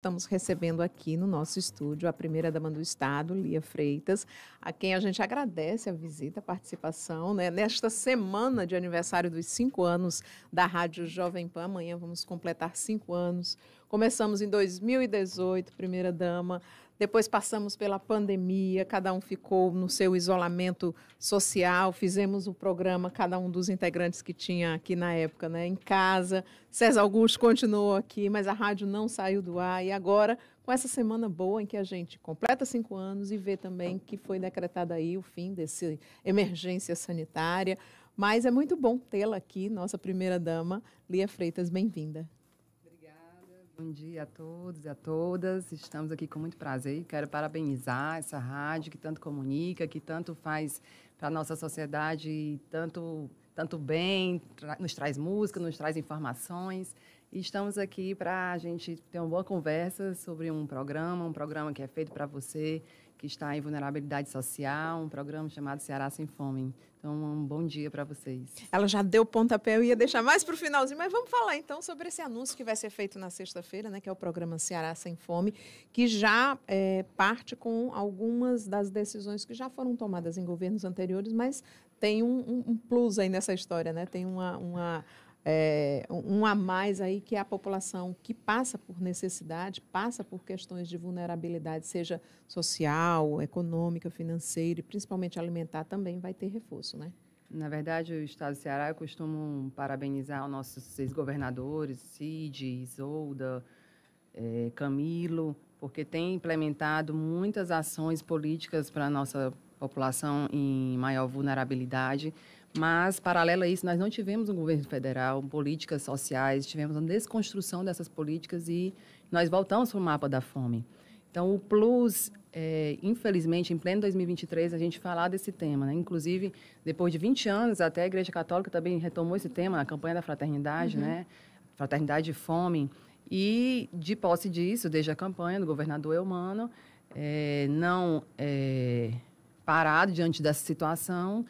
Estamos recebendo aqui no nosso estúdio a primeira dama do Estado, Lia Freitas, a quem a gente agradece a visita, a participação, né? Nesta semana de aniversário dos cinco anos da Rádio Jovem Pan, amanhã vamos completar cinco anos. Começamos em 2018, primeira dama, depois passamos pela pandemia, cada um ficou no seu isolamento social, fizemos o programa, cada um dos integrantes que tinha aqui na época, né, em casa. César Augusto continuou aqui, mas a rádio não saiu do ar. E agora, com essa semana boa em que a gente completa cinco anos e vê também que foi decretado aí o fim dessa emergência sanitária. Mas é muito bom tê-la aqui, nossa primeira dama, Lia Freitas, bem-vinda. Bom dia a todos e a todas. Estamos aqui com muito prazer. Quero parabenizar essa rádio que tanto comunica, que tanto faz para a nossa sociedade tanto, tanto bem, tra nos traz música, nos traz informações. E estamos aqui para a gente ter uma boa conversa sobre um programa, um programa que é feito para você que está em vulnerabilidade social, um programa chamado Ceará Sem Fome. Então, um bom dia para vocês. Ela já deu pontapé, eu ia deixar mais para o finalzinho, mas vamos falar então sobre esse anúncio que vai ser feito na sexta-feira, né, que é o programa Ceará Sem Fome, que já é, parte com algumas das decisões que já foram tomadas em governos anteriores, mas tem um, um, um plus aí nessa história, né? tem uma, uma é, um a mais aí que é a população que passa por necessidade, passa por questões de vulnerabilidade, seja social, econômica, financeira e principalmente alimentar, também vai ter reforço, né? Na verdade, o Estado do Ceará, eu costumo parabenizar os nossos ex-governadores, Cid, Isolda, é, Camilo, porque tem implementado muitas ações políticas para a nossa população em maior vulnerabilidade. Mas, paralelo a isso, nós não tivemos um governo federal, políticas sociais, tivemos uma desconstrução dessas políticas e nós voltamos para o mapa da fome. Então, o Plus, é, infelizmente, em pleno 2023, a gente falar desse tema. Né? Inclusive, depois de 20 anos, até a Igreja Católica também retomou esse tema, a campanha da fraternidade, uhum. né? Fraternidade e fome. E, de posse disso, desde a campanha do governador Eumano, é, não é, parado diante dessa situação,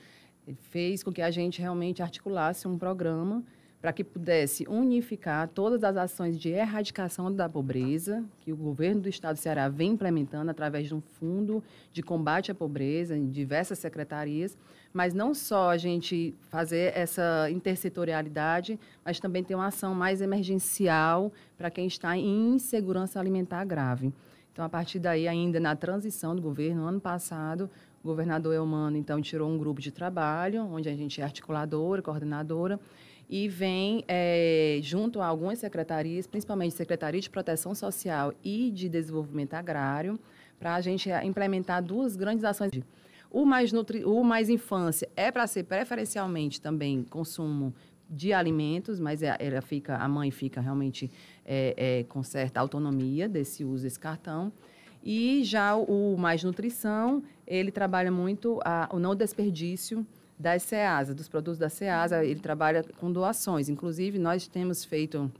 ele fez com que a gente realmente articulasse um programa para que pudesse unificar todas as ações de erradicação da pobreza que o governo do Estado do Ceará vem implementando através de um fundo de combate à pobreza em diversas secretarias, mas não só a gente fazer essa intersetorialidade, mas também ter uma ação mais emergencial para quem está em insegurança alimentar grave. Então, a partir daí, ainda na transição do governo, ano passado, o governador Eumano, então, tirou um grupo de trabalho, onde a gente é articuladora, coordenadora, e vem é, junto a algumas secretarias, principalmente Secretaria de Proteção Social e de Desenvolvimento Agrário, para a gente é, implementar duas grandes ações. O mais, nutri... o mais infância é para ser preferencialmente também consumo de alimentos, mas é, ela fica, a mãe fica realmente é, é, com certa autonomia desse uso desse cartão. E já o Mais Nutrição, ele trabalha muito a, o não desperdício das SEASA, dos produtos da SEASA, uhum. ele trabalha com doações. Inclusive, nós temos feito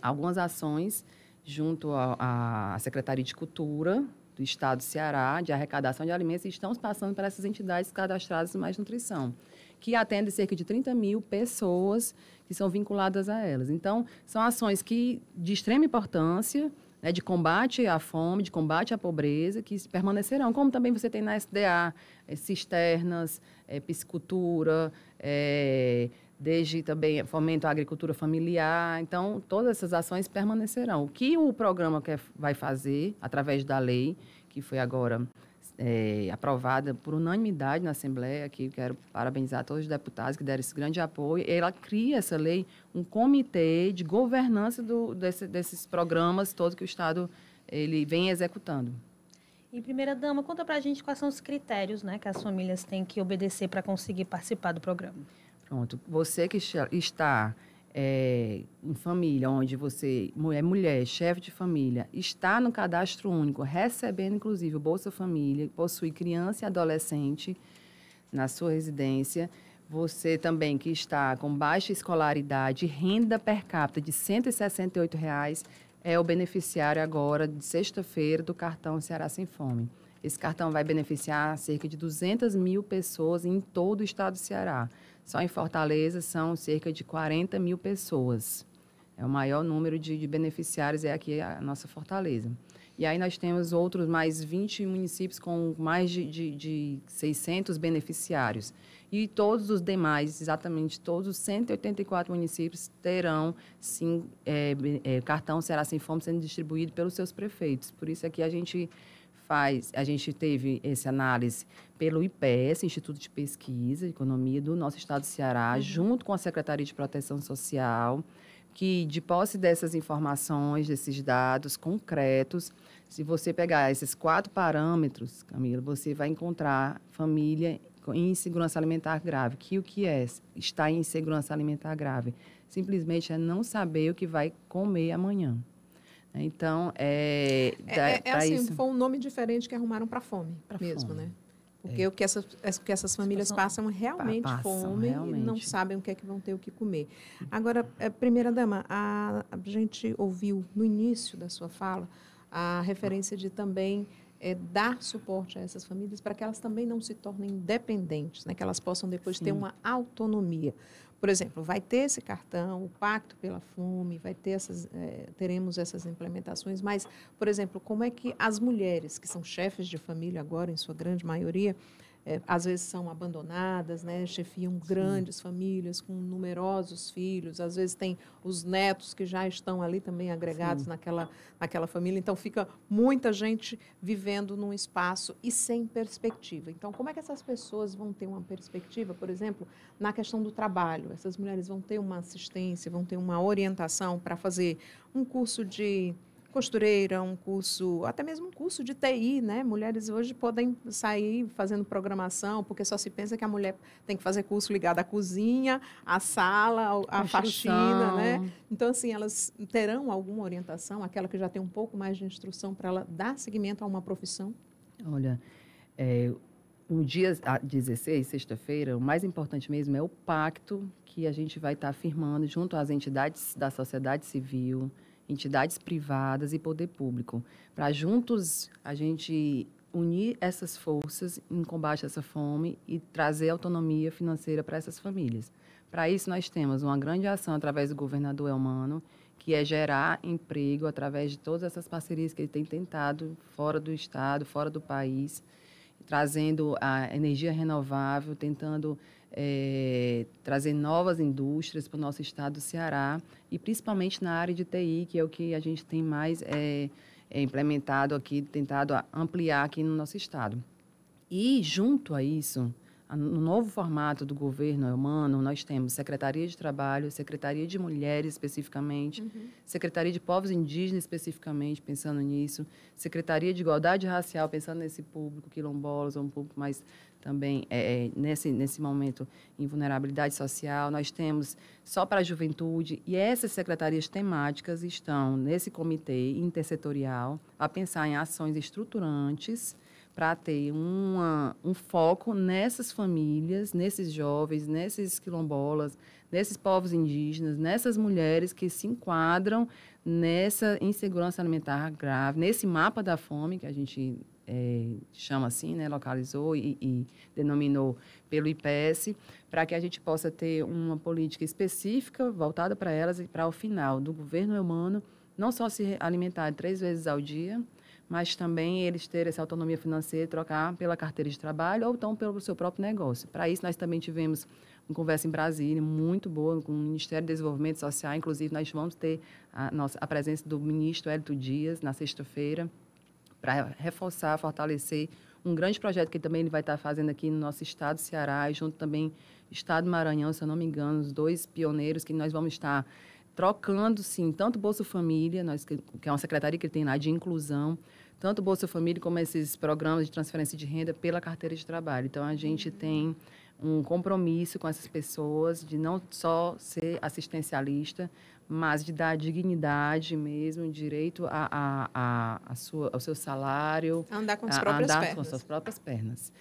algumas ações junto à Secretaria de Cultura do Estado do Ceará, de arrecadação de alimentos, e estamos passando para essas entidades cadastradas do Mais Nutrição, que atendem cerca de 30 mil pessoas que são vinculadas a elas. Então, são ações que de extrema importância, né, de combate à fome, de combate à pobreza, que permanecerão. Como também você tem na SDA, é, eh, cisternas, é, piscicultura, é, desde também fomento à agricultura familiar. Então, todas essas ações permanecerão. O que o programa quer, vai fazer, através da lei, que foi agora é, aprovada por unanimidade na Assembleia, que quero parabenizar todos os deputados que deram esse grande apoio. Ela cria essa lei, um comitê de governança do, desse, desses programas todos que o Estado ele vem executando. E primeira dama, conta para a gente quais são os critérios, né, que as famílias têm que obedecer para conseguir participar do programa. Pronto, você que está é, em família, onde você, é mulher, chefe de família, está no cadastro único, recebendo inclusive o Bolsa Família, possui criança e adolescente na sua residência, você também que está com baixa escolaridade, renda per capita de R$ 168,00, reais, é o beneficiário agora de sexta-feira do cartão Ceará Sem Fome. Esse cartão vai beneficiar cerca de 200 mil pessoas em todo o estado do Ceará. Só em Fortaleza são cerca de 40 mil pessoas. É o maior número de, de beneficiários é aqui a nossa Fortaleza. E aí nós temos outros mais 20 municípios com mais de, de, de 600 beneficiários. E todos os demais, exatamente todos os 184 municípios terão sim, é, é, cartão será Sem Fome sendo distribuído pelos seus prefeitos. Por isso aqui é a gente faz, a gente teve essa análise pelo IPES, Instituto de Pesquisa de Economia do nosso estado do Ceará, uhum. junto com a Secretaria de Proteção Social, que de posse dessas informações, desses dados concretos, se você pegar esses quatro parâmetros, Camila, você vai encontrar família em insegurança alimentar grave. Que o que é? Está em insegurança alimentar grave. Simplesmente é não saber o que vai comer amanhã. Então, é. É, é, é assim, isso. foi um nome diferente que arrumaram para fome, para mesmo, fome. né? Porque é. o que essas, é, o que essas famílias passam, realmente passam, fome realmente. e não sabem o que é que vão ter o que comer. Agora, é, primeira dama, a, a gente ouviu no início da sua fala a referência de também é, dar suporte a essas famílias para que elas também não se tornem dependentes, né? que elas possam depois Sim. ter uma autonomia por exemplo, vai ter esse cartão, o Pacto pela Fome, vai ter essas, é, teremos essas implementações, mas, por exemplo, como é que as mulheres, que são chefes de família agora, em sua grande maioria, é, às vezes são abandonadas, né? chefiam grandes Sim. famílias com numerosos filhos, às vezes tem os netos que já estão ali também agregados naquela, naquela família. Então, fica muita gente vivendo num espaço e sem perspectiva. Então, como é que essas pessoas vão ter uma perspectiva, por exemplo, na questão do trabalho? Essas mulheres vão ter uma assistência, vão ter uma orientação para fazer um curso de costureira, um curso, até mesmo um curso de TI, né? Mulheres hoje podem sair fazendo programação, porque só se pensa que a mulher tem que fazer curso ligado à cozinha, à sala, à faxina, né? Então, assim, elas terão alguma orientação, aquela que já tem um pouco mais de instrução para ela dar seguimento a uma profissão? Olha, é, no dia 16, sexta-feira, o mais importante mesmo é o pacto que a gente vai estar tá firmando junto às entidades da sociedade civil, entidades privadas e poder público, para juntos a gente unir essas forças em combate a essa fome e trazer autonomia financeira para essas famílias. Para isso, nós temos uma grande ação através do governador Elmano, que é gerar emprego através de todas essas parcerias que ele tem tentado fora do Estado, fora do país, trazendo a energia renovável, tentando é, trazer novas indústrias para o nosso estado do Ceará e principalmente na área de TI, que é o que a gente tem mais é, é implementado aqui, tentado ampliar aqui no nosso estado. E junto a isso, no novo formato do governo é humano, nós temos Secretaria de Trabalho, Secretaria de Mulheres especificamente, uhum. Secretaria de Povos Indígenas especificamente, pensando nisso, Secretaria de Igualdade Racial, pensando nesse público quilombolas, é um público mais também é, é, nesse, nesse momento em vulnerabilidade social. Nós temos só para a juventude, e essas secretarias temáticas estão nesse comitê intersetorial a pensar em ações estruturantes para ter uma, um foco nessas famílias, nesses jovens, nesses quilombolas, nesses povos indígenas, nessas mulheres que se enquadram nessa insegurança alimentar grave, nesse mapa da fome que a gente é, chama assim, né, localizou e, e denominou pelo IPS, para que a gente possa ter uma política específica voltada para elas e para o final do governo humano, não só se alimentar três vezes ao dia, mas também eles terem essa autonomia financeira, trocar pela carteira de trabalho ou então pelo seu próprio negócio. Para isso, nós também tivemos uma conversa em Brasília muito boa com o Ministério do Desenvolvimento Social, inclusive nós vamos ter a, nossa, a presença do ministro Hélito Dias na sexta-feira, para reforçar, fortalecer um grande projeto que também ele vai estar fazendo aqui no nosso estado, Ceará, e junto também estado Maranhão, se eu não me engano, os dois pioneiros que nós vamos estar trocando, sim, tanto Bolsa Família, nós, que é uma secretaria que ele tem lá de inclusão, tanto Bolsa Família como esses programas de transferência de renda pela carteira de trabalho. Então, a gente tem um compromisso com essas pessoas de não só ser assistencialista, mas de dar dignidade mesmo, direito a, a, a, sua, ao seu salário. A andar com as, a, próprias, andar pernas. Com as suas próprias pernas.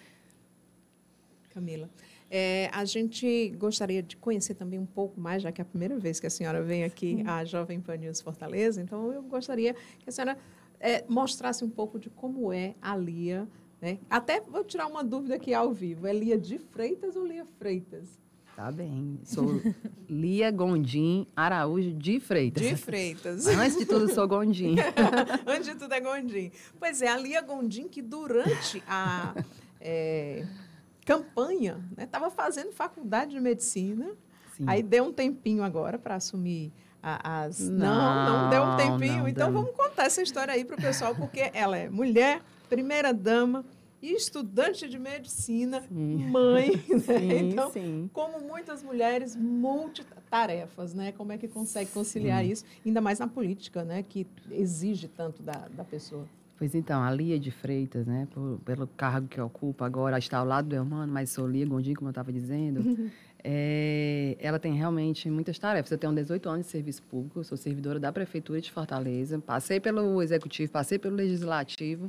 Camila. É, a gente gostaria de conhecer também um pouco mais, já que é a primeira vez que a senhora vem aqui à Jovem Pan News Fortaleza, então eu gostaria que a senhora é, mostrasse um pouco de como é a LIA né? Até vou tirar uma dúvida aqui ao vivo. É Lia de Freitas ou Lia Freitas? Tá bem. Sou Lia Gondim Araújo de Freitas. De Freitas. Antes de tudo, sou Gondim. Antes de tudo, é Gondim. Pois é, a Lia Gondim, que durante a é, campanha estava né, fazendo faculdade de medicina, Sim. aí deu um tempinho agora para assumir as. Não, não, não, deu um tempinho. Não, então vamos contar essa história aí para o pessoal, porque ela é mulher, primeira-dama e estudante de medicina, sim. mãe, né? Sim, então, sim. como muitas mulheres, multitarefas, né? Como é que consegue conciliar isso, ainda mais na política, né? Que exige tanto da, da pessoa. Pois então, a Lia de Freitas, né, por, pelo cargo que ocupa agora, está ao lado do Hermano, mas sou Lia Gondim, como eu estava dizendo, é, ela tem realmente muitas tarefas. Eu tenho 18 anos de serviço público, sou servidora da Prefeitura de Fortaleza, passei pelo Executivo, passei pelo Legislativo,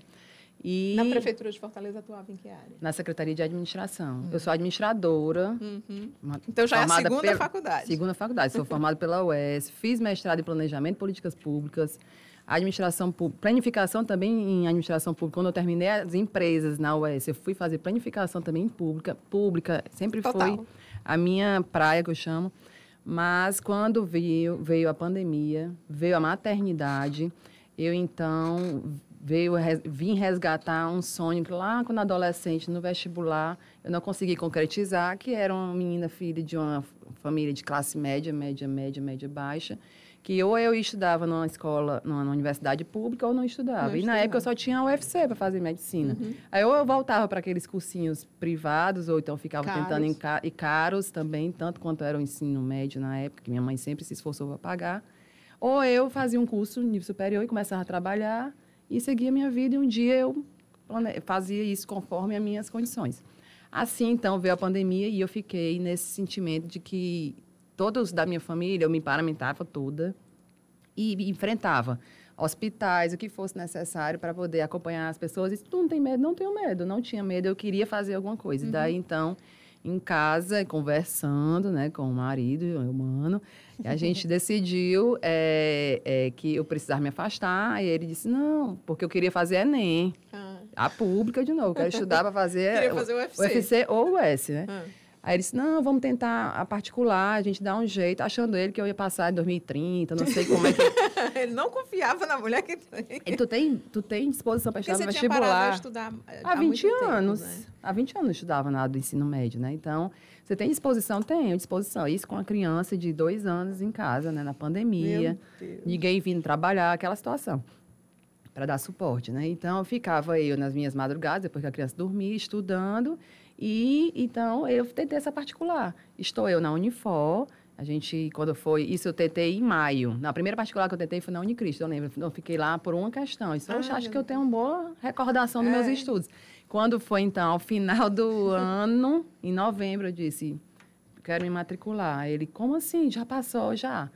e na Prefeitura de Fortaleza atuava em que área? Na Secretaria de Administração. Uhum. Eu sou administradora. Uhum. Então já é a segunda pela, faculdade. Segunda faculdade. Sou formada pela UES. Fiz mestrado em Planejamento e Políticas Públicas. Administração planificação também em administração pública. Quando eu terminei as empresas na UES, eu fui fazer planificação também em pública. Pública sempre Total. foi a minha praia, que eu chamo. Mas quando veio, veio a pandemia, veio a maternidade, eu então veio res, vim resgatar um sonho que lá quando adolescente no vestibular eu não consegui concretizar que era uma menina filha de uma família de classe média média média média baixa que ou eu estudava numa escola numa, universidade pública ou não estudava não e estudava. na época eu só tinha UFC para fazer medicina uhum. aí eu, eu voltava para aqueles cursinhos privados ou então ficava caros. tentando em, e caros também tanto quanto era o ensino médio na época que minha mãe sempre se esforçou para pagar ou eu fazia um curso nível superior e começava a trabalhar e seguia a minha vida. E um dia eu fazia isso conforme as minhas condições. Assim, então, veio a pandemia e eu fiquei nesse sentimento de que todos da minha família, eu me paramentava toda e enfrentava hospitais, o que fosse necessário para poder acompanhar as pessoas. E tu não tem medo? Não tenho medo, não tinha medo, eu queria fazer alguma coisa. Uhum. Daí, então, em casa, conversando né, com o marido, e o humano. E a gente decidiu é, é, que eu precisava me afastar. E ele disse, não, porque eu queria fazer Enem. Ah. A pública de novo. Eu quero estudar para fazer, fazer o UFC. UFC ou o S, né? Ah. Aí ele disse, não, vamos tentar a particular, a gente dá um jeito, achando ele que eu ia passar em 2030, não sei como é que... ele não confiava na mulher que... ele, tu, tem, tu tem disposição para estudar no vestibular? Tinha parado estudar eh, há, há 20 anos. Tempo, né? Há 20 anos eu estudava nada do ensino médio, né? Então, você tem disposição? Tenho disposição. Isso com a criança de dois anos em casa, né? Na pandemia, ninguém vindo trabalhar, aquela situação para dar suporte, né? Então, ficava eu nas minhas madrugadas, depois que a criança dormia, estudando e então eu tentei essa particular. Estou eu na Unifor. A gente, quando foi. Isso eu tentei em maio. Na primeira particular que eu tentei foi na Unicristo, eu lembro. Então, eu fiquei lá por uma questão. Isso ah, eu acho que eu tenho uma boa recordação dos meus é. estudos. Quando foi, então, ao final do ano, em novembro, eu disse: quero me matricular. Ele, como assim? Já passou, já.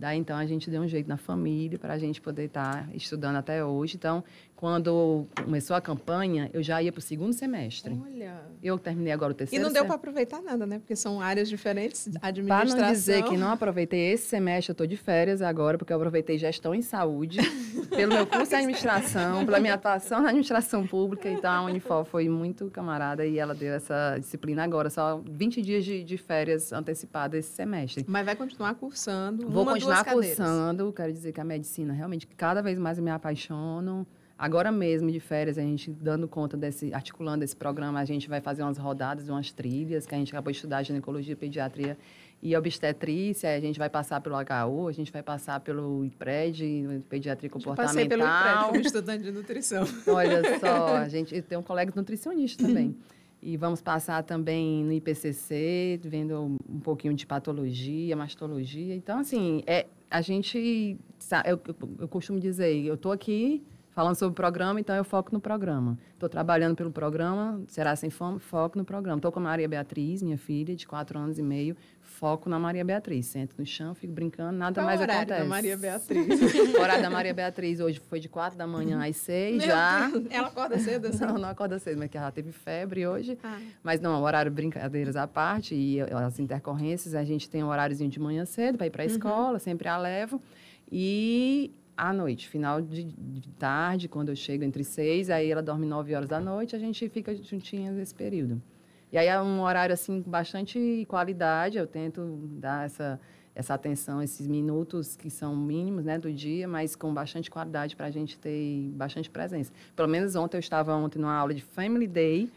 Daí então a gente deu um jeito na família para a gente poder estar tá estudando até hoje. Então, quando começou a campanha, eu já ia para o segundo semestre. Olha. Eu terminei agora o terceiro. E não deu para aproveitar nada, né? Porque são áreas diferentes, administração. Para não dizer que não aproveitei esse semestre, eu estou de férias agora, porque eu aproveitei gestão em saúde, pelo meu curso de administração, pela minha atuação na administração pública. Então a Unifor foi muito camarada e ela deu essa disciplina agora, só 20 dias de, de férias antecipadas esse semestre. Mas vai continuar cursando. Vou uma, continuar continuar cursando. Quero dizer que a medicina realmente cada vez mais me apaixono. Agora mesmo, de férias, a gente dando conta desse, articulando esse programa, a gente vai fazer umas rodadas, umas trilhas, que a gente acabou de estudar ginecologia, pediatria e obstetrícia, a gente vai passar pelo HU, a gente vai passar pelo IPRED, pediatria comportamental. Eu passei pelo IPRED como estudante de nutrição. Olha só, a gente tem um colega nutricionista também. E vamos passar também no IPCC, vendo um pouquinho de patologia, mastologia. Então, assim, é, a gente. Eu, eu costumo dizer, eu estou aqui falando sobre o programa, então eu foco no programa. Estou trabalhando pelo programa, Será Sem Fome, foco no programa. Estou com a Maria Beatriz, minha filha, de quatro anos e meio, foco na Maria Beatriz. Sento no chão, fico brincando, nada Qual mais horário acontece. da Maria Beatriz? o horário da Maria Beatriz hoje foi de quatro da manhã às seis Meu já. Deus. Ela acorda cedo? Assim? Não, não acorda cedo, mas que ela teve febre hoje. Ah. Mas não, horário brincadeiras à parte e eh, as intercorrências, a gente tem um horáriozinho de manhã cedo para ir para a uhum. escola, sempre a levo. E à noite, final de, de tarde, quando eu chego entre seis, aí ela dorme nove horas da noite, a gente fica juntinha nesse período. E aí é um horário assim com bastante qualidade, eu tento dar essa essa atenção, esses minutos que são mínimos né, do dia, mas com bastante qualidade para a gente ter bastante presença. Pelo menos ontem eu estava ontem numa aula de Family Day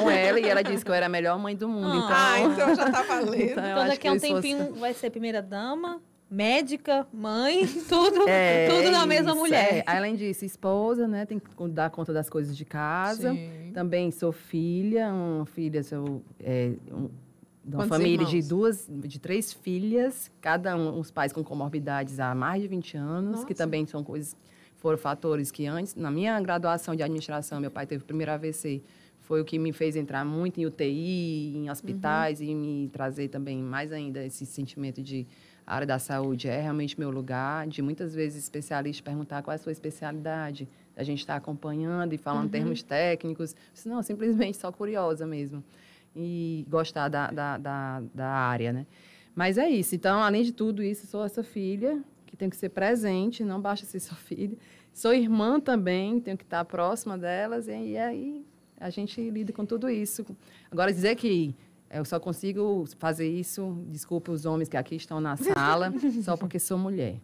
com ela e ela disse que eu era a melhor mãe do mundo. Ah, então, ah, então já tá valendo. então, então daqui a um tempinho fosse... vai ser primeira dama médica, mãe, tudo, é, tudo na mesma isso, é. mulher. É. Além disso, esposa, né? Tem que dar conta das coisas de casa. Sim. Também sou filha, uma filha, sou é, um, de uma família irmãos? de duas, de três filhas, cada um, uns pais com comorbidades há mais de 20 anos, Nossa. que também são coisas, foram fatores que antes, na minha graduação de administração, meu pai teve o primeiro AVC, foi o que me fez entrar muito em UTI, em hospitais uhum. e me trazer também mais ainda esse sentimento de área da saúde é realmente meu lugar, de muitas vezes especialista perguntar qual é a sua especialidade, a gente está acompanhando e falando uhum. termos técnicos, não, simplesmente só curiosa mesmo e gostar da, da, da, da, área, né? Mas é isso. Então, além de tudo isso, sou essa filha que tem que ser presente, não basta ser sua filha. Sou irmã também, tenho que estar tá próxima delas e aí a gente lida com tudo isso. Agora dizer que eu só consigo fazer isso, desculpe os homens que aqui estão na sala, só porque sou mulher.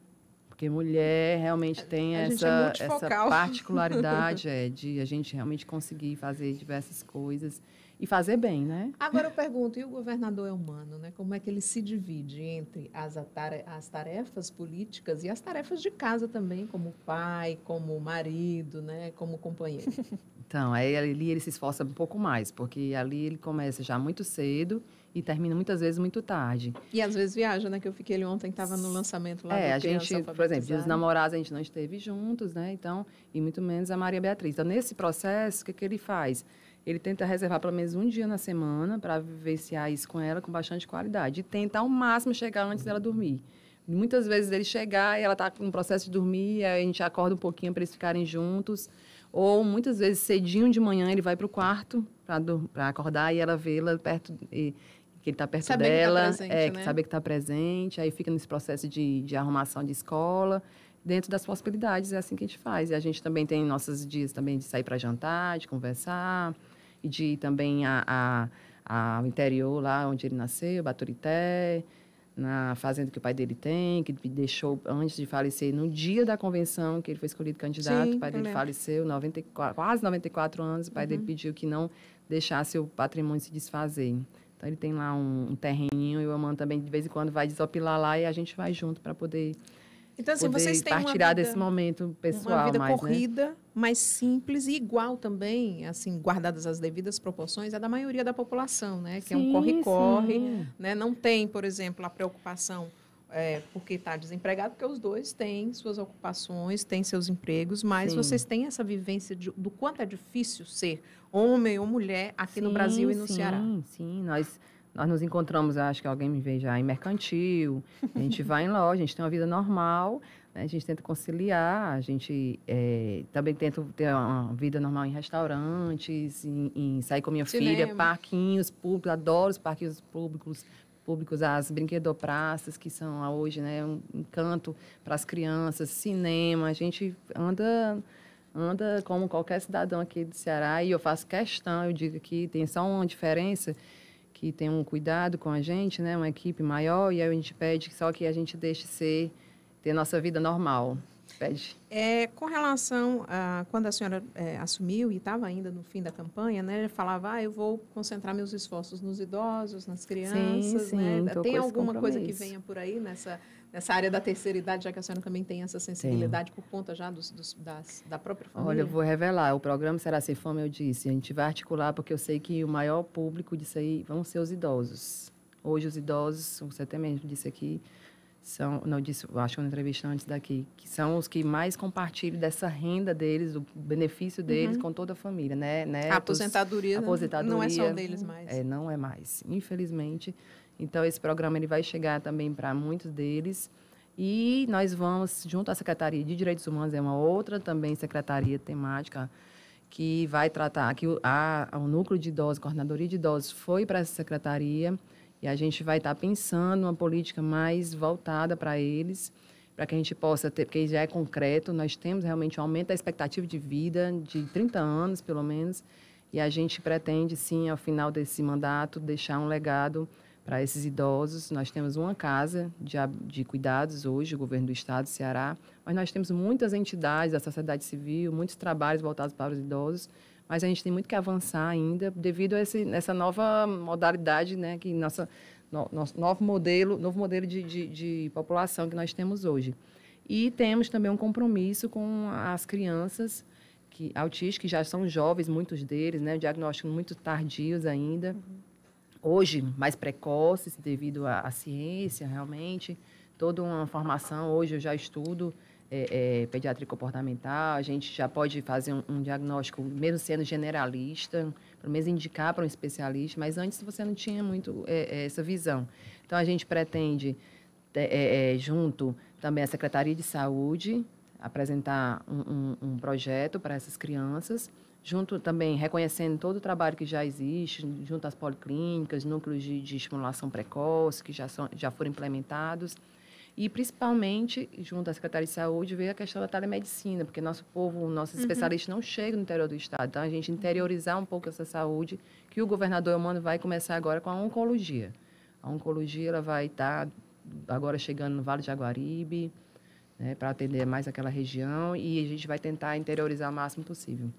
Porque mulher realmente tem essa, é essa particularidade é, de a gente realmente conseguir fazer diversas coisas e fazer bem, né? Agora eu pergunto, e o governador é humano, né? Como é que ele se divide entre as, as tarefas políticas e as tarefas de casa também, como pai, como marido, né? Como companheiro? Então, aí ali ele se esforça um pouco mais, porque ali ele começa já muito cedo e termina muitas vezes muito tarde. E às vezes viaja, né? Que eu fiquei ele ontem, estava no lançamento lá. É, a gente, por exemplo, os namorados a gente não esteve juntos, né? Então, e muito menos a Maria Beatriz. Então, nesse processo, o que, que ele faz? Ele tenta reservar pelo menos um dia na semana para vivenciar isso com ela com bastante qualidade e tenta ao máximo chegar antes dela dormir. Muitas vezes ele chegar e ela está no processo de dormir, aí a gente acorda um pouquinho para eles ficarem juntos. Ou muitas vezes cedinho de manhã ele vai para o quarto para acordar e ela vê-la perto e que ele está perto saber dela, que tá presente, é, né? saber que está presente, aí fica nesse processo de, de arrumação de escola dentro das possibilidades, é assim que a gente faz. E a gente também tem nossos dias também de sair para jantar, de conversar, e de ir também a, a, a, ao interior, lá onde ele nasceu, Baturité, na fazenda que o pai dele tem, que deixou antes de falecer, no dia da convenção que ele foi escolhido candidato, Sim, o pai dele lembro. faleceu, 94, quase 94 anos, o pai uhum. dele pediu que não deixasse o patrimônio se desfazer. Então ele tem lá um, um terreninho e o Amanda também de vez em quando vai desopilar lá e a gente vai junto para poder então, assim, poder vocês têm uma vida, desse momento pessoal. Uma vida mais, né? corrida, né? mas simples e igual também, assim, guardadas as devidas proporções, é da maioria da população, né? Que sim, é um corre-corre, né? Não tem, por exemplo, a preocupação é, porque está desempregado, porque os dois têm suas ocupações, têm seus empregos, mas sim. vocês têm essa vivência de, do quanto é difícil ser homem ou mulher aqui sim, no Brasil e no Ceará. Sim, sim. Nós nós nos encontramos, acho que alguém me vê já em mercantil, a gente vai em loja, a gente tem uma vida normal, né? a gente tenta conciliar, a gente é, também tenta ter uma vida normal em restaurantes, em, em sair com minha Cinema. filha, parquinhos públicos, adoro os parquinhos públicos, públicos, as brinquedopraças, que são hoje né, um encanto para as crianças, cinema, a gente anda anda como qualquer cidadão aqui do Ceará e eu faço questão, eu digo que tem só uma diferença que tem um cuidado com a gente, né? Uma equipe maior e aí a gente pede só que a gente deixe ser ter nossa vida normal. Pede. É, com relação a quando a senhora é, assumiu e estava ainda no fim da campanha, né? Falava, ah, eu vou concentrar meus esforços nos idosos, nas crianças, né? sim, sim, né? Tem alguma coisa que venha por aí nessa nessa área da terceira idade, já que a senhora também tem essa sensibilidade Sim. por conta já dos, dos, das, da própria família? Olha, eu vou revelar. O programa Será Sem Fome, eu disse, a gente vai articular, porque eu sei que o maior público disso aí vão ser os idosos. Hoje, os idosos, você também disse aqui, são, não disse, acho que uma entrevista antes daqui, que são os que mais compartilham dessa renda deles, o benefício deles uhum. com toda a família, né? Netos, a aposentadoria, aposentadoria não é só deles mais. É, não é mais. Infelizmente, então, esse programa ele vai chegar também para muitos deles. E nós vamos, junto à Secretaria de Direitos Humanos, é uma outra também secretaria temática que vai tratar, que a, o núcleo de idosos, a coordenadoria de idosos foi para essa secretaria e a gente vai estar tá pensando uma política mais voltada para eles, para que a gente possa ter, porque já é concreto, nós temos realmente um aumento da expectativa de vida de 30 anos, pelo menos, e a gente pretende, sim, ao final desse mandato, deixar um legado para esses idosos. Nós temos uma casa de, de cuidados hoje, o governo do estado, Ceará, mas nós temos muitas entidades da sociedade civil, muitos trabalhos voltados para os idosos, mas a gente tem muito que avançar ainda devido a esse, essa nova modalidade, né, que nossa no, nosso novo modelo, novo modelo de, de, de população que nós temos hoje. E temos também um compromisso com as crianças que, autistas, que já são jovens, muitos deles, né? Diagnóstico muito tardios ainda. Uhum hoje mais precoces devido à, à, ciência, realmente. Toda uma formação, hoje eu já estudo é, é, pediatria comportamental, a gente já pode fazer um, um diagnóstico, mesmo sendo generalista, pelo menos indicar para um especialista, mas antes você não tinha muito é, é essa visão. Então, a gente pretende, é, é, junto também à Secretaria de Saúde, apresentar um, um, um projeto para essas crianças, junto também reconhecendo todo o trabalho que já existe, junto às policlínicas, núcleos de, de estimulação precoce que já, são, já foram implementados, e principalmente, junto à Secretaria de Saúde, veio a questão da telemedicina, porque nosso povo, nossos uhum. especialistas não chegam no interior do Estado. Então, a gente uhum. interiorizar um pouco essa saúde, que o governador Humano vai começar agora com a oncologia. A oncologia ela vai estar tá agora chegando no Vale de Jaguaribe, né, para atender mais aquela região, e a gente vai tentar interiorizar o máximo possível.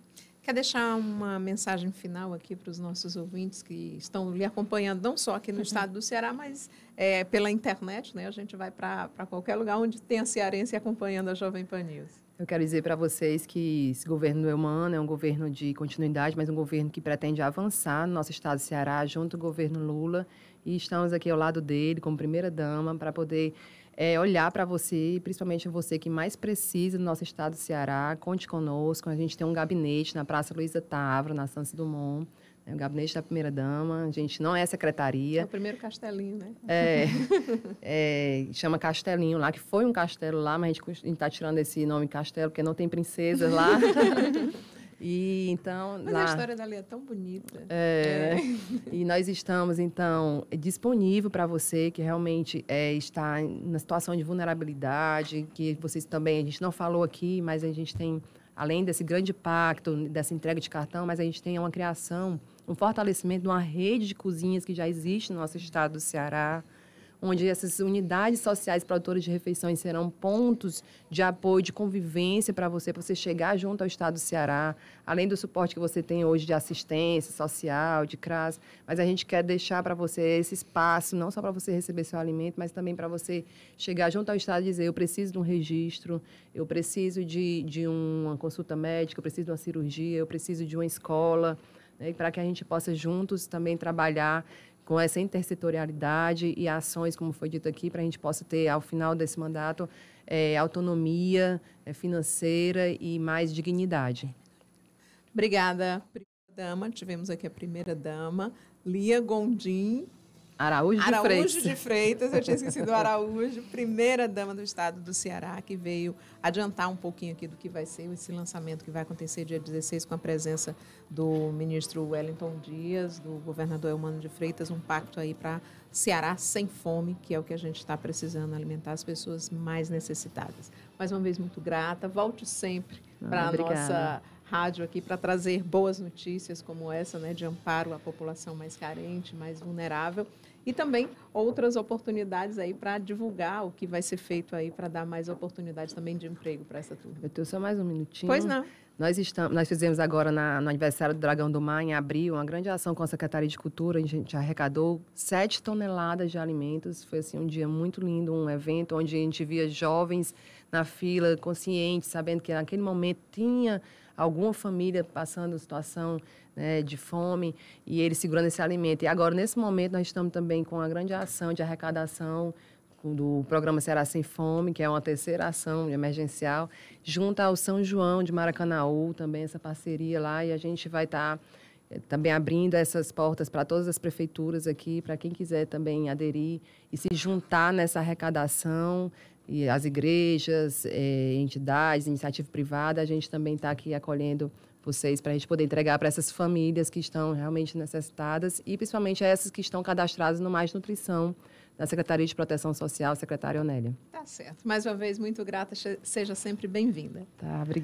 Quer deixar uma mensagem final aqui para os nossos ouvintes que estão lhe acompanhando, não só aqui no estado do Ceará, mas é, pela internet, né? A gente vai para qualquer lugar onde tem a cearense acompanhando a Jovem Pan News. Eu quero dizer para vocês que esse governo Eumano é um governo de continuidade, mas um governo que pretende avançar no nosso estado do Ceará, junto ao governo Lula, e estamos aqui ao lado dele, como primeira-dama, para poder é, olhar para você, principalmente você que mais precisa do nosso estado do Ceará. Conte conosco. A gente tem um gabinete na Praça Luísa Távora, na Santos Dumont. É o gabinete da primeira-dama, a gente não é secretaria. É o primeiro castelinho, né? É, é, chama Castelinho lá, que foi um castelo lá, mas a gente está tirando esse nome castelo, porque não tem princesa lá. E então. Mas lá, a história da Leia é tão bonita. É, é. E nós estamos, então, disponível para você que realmente é, está na situação de vulnerabilidade, que vocês também, a gente não falou aqui, mas a gente tem, além desse grande pacto, dessa entrega de cartão, mas a gente tem uma criação, um fortalecimento de uma rede de cozinhas que já existe no nosso estado do Ceará onde essas unidades sociais produtoras de refeições serão pontos de apoio, de convivência para você, para você chegar junto ao Estado do Ceará, além do suporte que você tem hoje de assistência social, de CRAS, mas a gente quer deixar para você esse espaço, não só para você receber seu alimento, mas também para você chegar junto ao Estado e dizer, eu preciso de um registro, eu preciso de, de uma consulta médica, eu preciso de uma cirurgia, eu preciso de uma escola, né, para que a gente possa juntos também trabalhar com essa intersetorialidade e ações, como foi dito aqui, para a gente possa ter, ao final desse mandato, é, autonomia é, financeira e mais dignidade. Obrigada, primeira dama. Tivemos aqui a primeira dama, Lia Gondim. Araújo, Araújo de Freitas. Araújo de Freitas, eu tinha esquecido o Araújo, primeira dama do estado do Ceará, que veio adiantar um pouquinho aqui do que vai ser esse lançamento que vai acontecer dia 16 com a presença do ministro Wellington Dias, do governador Elmano de Freitas, um pacto aí para Ceará sem fome, que é o que a gente está precisando alimentar as pessoas mais necessitadas. Mais uma vez, muito grata. Volte sempre ah, para a nossa rádio aqui para trazer boas notícias como essa, né, de amparo à população mais carente, mais vulnerável e também outras oportunidades aí para divulgar o que vai ser feito aí para dar mais oportunidades também de emprego para essa turma. Eu tenho só mais um minutinho. Pois não. Nós, estamos, nós fizemos agora na, no aniversário do Dragão do Mar, em abril, uma grande ação com a Secretaria de Cultura. A gente arrecadou sete toneladas de alimentos. Foi assim, um dia muito lindo, um evento onde a gente via jovens na fila, conscientes, sabendo que naquele momento tinha alguma família passando situação né, de fome e ele segurando esse alimento. E agora, nesse momento, nós estamos também com a grande ação de arrecadação do programa Será Sem Fome, que é uma terceira ação emergencial, junto ao São João de Maracanaú, também essa parceria lá, e a gente vai estar tá, eh, também abrindo essas portas para todas as prefeituras aqui, para quem quiser também aderir e se juntar nessa arrecadação, e as igrejas, eh, entidades, iniciativa privada, a gente também está aqui acolhendo vocês para a gente poder entregar para essas famílias que estão realmente necessitadas e principalmente essas que estão cadastradas no Mais Nutrição da Secretaria de Proteção Social, secretária Onélia. Tá certo. Mais uma vez, muito grata, seja sempre bem-vinda. Tá, obrigada.